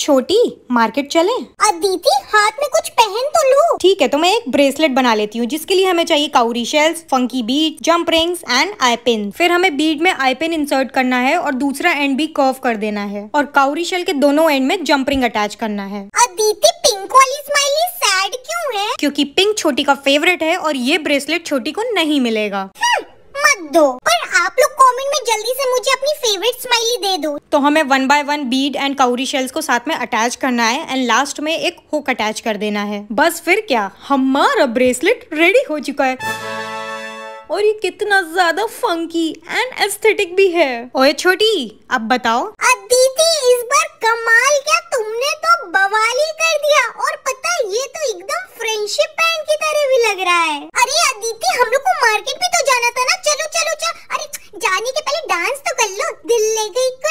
छोटी मार्केट चले अदिति हाथ में कुछ पहन तो लू ठीक है तो मैं एक ब्रेसलेट बना लेती हूँ जिसके लिए हमें चाहिए cowrie shells funky bead jump rings and eye pin फिर हमें बीट में आई पिन इंसर्ट करना है और दूसरा एंड भी कर्व कर देना है और काउरी शेल के दोनों एंड में जम्प रिंग अटैच करना है अदिति पिंक वाली स्माइली सैड क्यों है क्योंकि पिंक छोटी का फेवरेट है और ये ब्रेसलेट छोटी को नहीं मिलेगा हम्म, मत दो पर जल्दी से मुझे अपनी फेवरेट स्माइली दे दो तो हमें one by one bead and cowrie shells को साथ में अटैच करना है एंड लास्ट में एक हुक अटैच कर देना है बस फिर क्या हमारा ब्रेसलेट रेडी हो चुका है और ये कितना ज्यादा फंकी एंड एस्थेटिक भी है ओए छोटी अब बताओ दीदी इस बार कमाल क्या तुमने तो बवाली कर दिया और पता है ये तो एकदम फ्रेंडशिप पैंट की तरह भी लग रहा है अरे अदिति हम लोग को मार्केट भी तो जाना था ना चलो, चलो जाने के पहले डांस तो कर लो दिल ले गई को